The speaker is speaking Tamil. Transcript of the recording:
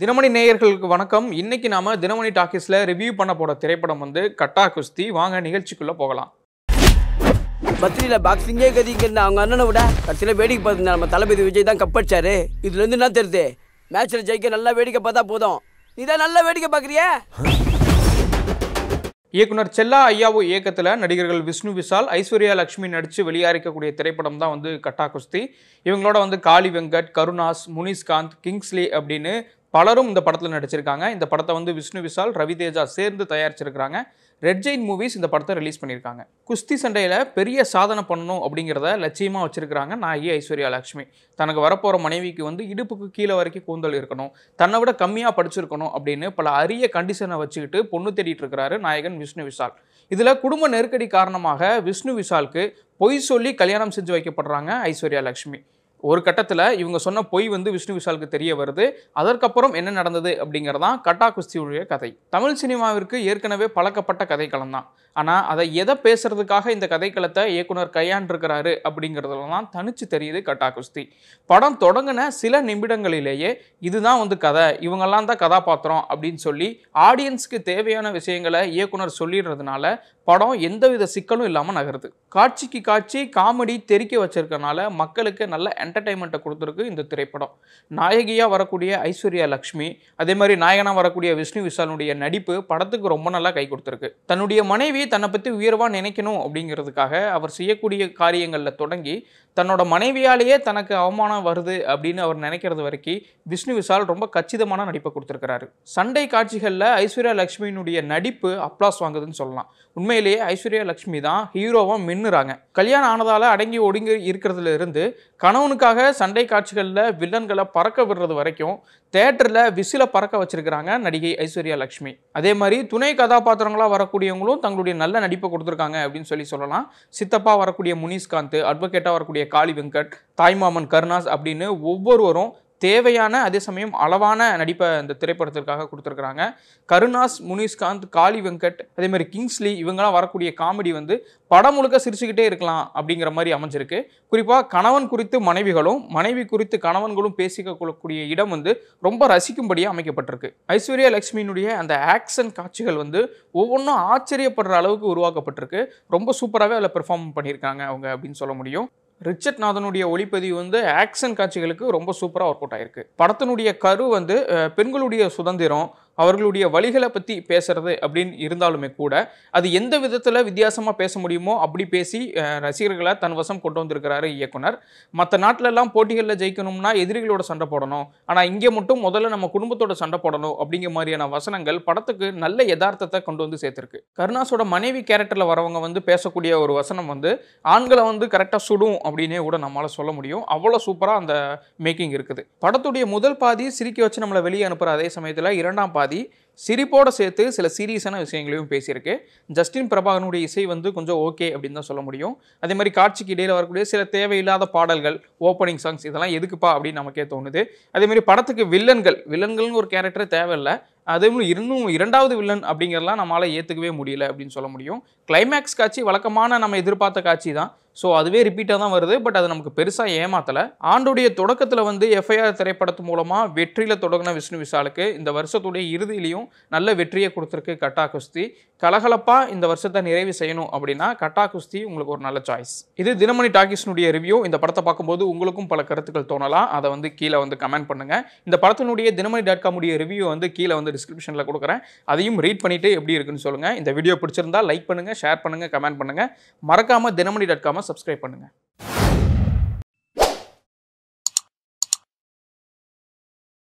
தினமணி நேயர்களுக்கு வணக்கம் இன்னைக்கு நாம தினமணி டாக்கிஸ்ல ரிவ்யூ பண்ண போற திரைப்படம் வந்து கட்டா குஸ்தி வாங்க நிகழ்ச்சிக்குள்ள போகலாம் பத்திரியில பாக்ஸிங்கே இருந்த அவங்க அண்ணனை விட கட்சியில வேடிக்கை பார்த்து நம்ம தளபதி விஜய் தான் இதுல இருந்து என்ன தெரியுது மேட்ச்சில் ஜெயிக்க நல்லா வேடிக்கை பார்த்தா போதும் நீ தான் நல்லா வேடிக்கை பார்க்குறியா இயக்குனர் செல்லா ஐயாவு இயக்கத்தில் நடிகர்கள் விஷ்ணு விஷால் ஐஸ்வர்யா லக்ஷ்மி நடித்து வெளியாகக்கூடிய திரைப்படம் தான் வந்து கட்டா குஸ்தி இவங்களோட வந்து காளி வெங்கட் கருணாஸ் முனிஷ்காந்த் கிங்ஸ்லி அப்படின்னு பலரும் இந்த படத்தில் நடிச்சிருக்காங்க இந்த படத்தை வந்து விஷ்ணு விஷால் ரவி தேஜா சேர்ந்து தயாரிச்சிருக்கிறாங்க ரெட் ஜெயின் மூவிஸ் இந்த படத்தை ரிலீஸ் பண்ணியிருக்காங்க குஸ்தி சண்டையில் பெரிய சாதனை பண்ணணும் அப்படிங்கிறத லட்சியமாக வச்சுருக்கிறாங்க நாயகி ஐஸ்வர்யா லக்ஷ்மி தனக்கு வரப்போகிற மனைவிக்கு வந்து இடுப்புக்கு கீழே வரைக்கும் கூந்தல் இருக்கணும் தன்னை விட கம்மியாக படிச்சிருக்கணும் அப்படின்னு பல அரிய கண்டிஷனை வச்சுக்கிட்டு பொண்ணு தேடிட்டு இருக்கிறாரு நாயகன் விஷ்ணு விஷால் இதில் குடும்ப நெருக்கடி காரணமாக விஷ்ணு விஷாலுக்கு பொய் சொல்லி கல்யாணம் செஞ்சு வைக்கப்படுறாங்க ஐஸ்வர்யா லக்ஷ்மி ஒரு கட்டத்தில் இவங்க சொன்ன பொய் வந்து விஷ்ணு விஷாலுக்கு தெரிய வருது அதற்கப்புறம் என்ன நடந்தது அப்படிங்கிறதான் கட்டா குஸ்தியுடைய கதை தமிழ் சினிமாவிற்கு ஏற்கனவே பழக்கப்பட்ட கதைக்களம் தான் ஆனால் அதை எதை பேசுறதுக்காக இந்த கதைக்களத்தை இயக்குனர் கையாண்டிருக்கிறாரு அப்படிங்கிறதுலாம் தனிச்சு தெரியுது கட்டா குஸ்தி படம் தொடங்கின சில நிமிடங்களிலேயே இதுதான் வந்து கதை இவங்கெல்லாம் தான் கதாபாத்திரம் அப்படின்னு சொல்லி ஆடியன்ஸுக்கு தேவையான விஷயங்களை இயக்குனர் சொல்லிடுறதுனால படம் எந்தவித சிக்கலும் இல்லாமல் நகருது காட்சிக்கு காட்சி காமெடி தெரிக்க வச்சிருக்கனால மக்களுக்கு நல்ல என்டர்டெயின்மெண்ட்டை கொடுத்துருக்கு இந்த திரைப்படம் நாயகியாக வரக்கூடிய ஐஸ்வர்யா லக்ஷ்மி அதே மாதிரி நாயகனாக வரக்கூடிய விஷ்ணு விஷாலுடைய நடிப்பு படத்துக்கு ரொம்ப நல்லா கை கொடுத்துருக்கு தன்னுடைய மனைவி தன்னை பற்றி உயர்வாக நினைக்கணும் அப்படிங்கிறதுக்காக அவர் செய்யக்கூடிய காரியங்களில் தொடங்கி தன்னோட மனைவியாலேயே தனக்கு அவமானம் வருது அப்படின்னு அவர் நினைக்கிறது வரைக்கும் விஷ்ணு விஷால் ரொம்ப கச்சிதமான நடிப்பை கொடுத்துருக்கிறாரு சண்டை காட்சிகளில் ஐஸ்வர்யா லக்ஷ்மியினுடைய நடிப்பு அப்ளாஸ் வாங்குதுன்னு சொல்லலாம் உண்மையிலேயே ஐஸ்வர்யா லக்ஷ்மி தான் ஹீரோவாக மின்னுறாங்க கல்யாணம் ஆனதால் அடங்கி ஒடுங்கி இருக்கிறதுல இருந்து கணவனுக்காக சண்டை காட்சிகளில் வில்லன்களை பறக்க விடுறது வரைக்கும் தேட்டரில் விசில பறக்க வச்சிருக்கிறாங்க நடிகை ஐஸ்வர்யா லக்ஷ்மி அதே மாதிரி துணை கதாபாத்திரங்களாக வரக்கூடியவங்களும் தங்களுடைய நல்ல நடிப்பை கொடுத்துருக்காங்க அப்படின்னு சொல்லி சொல்லலாம் சித்தப்பா வரக்கூடிய முனிஷ்காந்த் அட்வொகேட்டாக வரக்கூடிய காளி வெங்கட் தாய்மாமன் கருணாஸ் அப்படின்னு ஒவ்வொருவரும் தேவையான அதே சமயம் அளவான நடிப்பை இந்த திரைப்படத்திற்காக கொடுத்துருக்குறாங்க கருணாஸ் முனிஷ்காந்த் காளி வெங்கட் அதேமாதிரி கிங்ஸ்லி இவங்களாம் வரக்கூடிய காமெடி வந்து படம் முழுக்க சிரிச்சுக்கிட்டே இருக்கலாம் அப்படிங்கிற மாதிரி அமைஞ்சிருக்கு குறிப்பாக கணவன் குறித்து மனைவிகளும் மனைவி குறித்து கணவன்களும் பேசிக்க கொள்ளக்கூடிய இடம் வந்து ரொம்ப ரசிக்கும்படியாக அமைக்கப்பட்டிருக்கு ஐஸ்வர்யா லக்ஷ்மியினுடைய அந்த ஆக்ஷன் காட்சிகள் வந்து ஒவ்வொன்றும் ஆச்சரியப்படுற அளவுக்கு உருவாக்கப்பட்டிருக்கு ரொம்ப சூப்பராகவே அதில் பெர்ஃபார்ம் பண்ணியிருக்காங்க அவங்க அப்படின்னு சொல்ல முடியும் ரிச்சர்ட் நாதனுடைய ஒளிப்பதிவு வந்து ஆக்ஷன் காட்சிகளுக்கு ரொம்ப சூப்பராக ஒர்க் அவுட் ஆயிருக்கு படத்தினுடைய கரு வந்து பெண்களுடைய சுதந்திரம் அவர்களுடைய வழிகளை பற்றி பேசுறது அப்படின்னு இருந்தாலுமே கூட அது எந்த விதத்தில் வித்தியாசமாக பேச முடியுமோ அப்படி பேசி ரசிகர்களை தன் வசம் கொண்டு வந்திருக்கிறாரு இயக்குனர் மற்ற நாட்டிலெல்லாம் போட்டிகளில் ஜெயிக்கணும்னா எதிரிகளோட சண்டை போடணும் ஆனால் இங்கே மட்டும் முதல்ல நம்ம குடும்பத்தோட சண்டை போடணும் அப்படிங்கிற மாதிரியான வசனங்கள் படத்துக்கு நல்ல யதார்த்தத்தை கொண்டு வந்து சேர்த்துருக்கு கருணாஸோட மனைவி கேரக்டரில் வரவங்க வந்து பேசக்கூடிய ஒரு வசனம் வந்து ஆண்களை வந்து கரெக்டாக சுடும் அப்படின்னே கூட நம்மளால் சொல்ல முடியும் அவ்வளோ சூப்பராக அந்த மேக்கிங் இருக்குது படத்துடைய முதல் பாதி சிரிக்க வச்சு நம்மளை வெளியே அனுப்புகிற அதே சமயத்தில் இரண்டாம் பாதி Sadi சிரிப்போடு சேர்த்து சில சீரியஸான விஷயங்களையும் பேசியிருக்கு ஜஸ்டின் பிரபாகனுடைய இசை வந்து கொஞ்சம் ஓகே அப்படின்னு தான் சொல்ல முடியும் அதே மாதிரி காட்சிக்கு இடையில் வரக்கூடிய சில தேவையில்லாத பாடல்கள் ஓப்பனிங் சாங்ஸ் இதெல்லாம் எதுக்குப்பா அப்படின்னு நமக்கே தோணுது மாதிரி படத்துக்கு வில்லன்கள் வில்லன்கள்னு ஒரு கேரக்டர் தேவையில்லை அதுவும் இன்னும் இரண்டாவது வில்லன் அப்படிங்கிறலாம் நம்மளால் ஏற்றுக்கவே முடியல அப்படின்னு சொல்ல முடியும் கிளைமேக்ஸ் காட்சி வழக்கமான நம்ம எதிர்பார்த்த காட்சி தான் ஸோ அதுவே ரிப்பீட்டாக தான் வருது பட் அது நமக்கு பெருசாக ஏமாத்தலை ஆண்டுடைய தொடக்கத்தில் வந்து எஃப்ஐஆர் திரைப்படத்து மூலமாக வெற்றியில் தொடங்கின விஷ்ணு விஷாலுக்கு இந்த வருஷத்துடைய இறுதியிலையும் நல்ல வெற்றியை கொடுத்துருக்கு கட்டா குஸ்தி கலகலப்பாக இந்த வருஷத்தை நிறைவு செய்யணும் அப்படின்னா கட்டா குஸ்தி உங்களுக்கு ஒரு நல்ல சாய்ஸ் இது தினமணி டாக்கிஸ்னுடைய ரிவ்யூ இந்த படத்தை பார்க்கும்போது உங்களுக்கும் பல கருத்துக்கள் தோணலாம் அதை வந்து கீழே வந்து கமெண்ட் பண்ணுங்கள் இந்த படத்தினுடைய தினமணி டாட் காமுடைய ரிவ்யூ வந்து கீழே வந்து டிஸ்கிரிப்ஷனில் கொடுக்குறேன் அதையும் ரீட் பண்ணிவிட்டு எப்படி இருக்குன்னு சொல்லுங்கள் இந்த வீடியோ பிடிச்சிருந்தா லைக் பண்ணுங்கள் ஷேர் பண்ணுங்கள் கமெண்ட் பண்ணுங்கள் மறக்காமல் தினமணி டாட் காமை சப்ஸ்கிரைப் பண்ணுங்கள்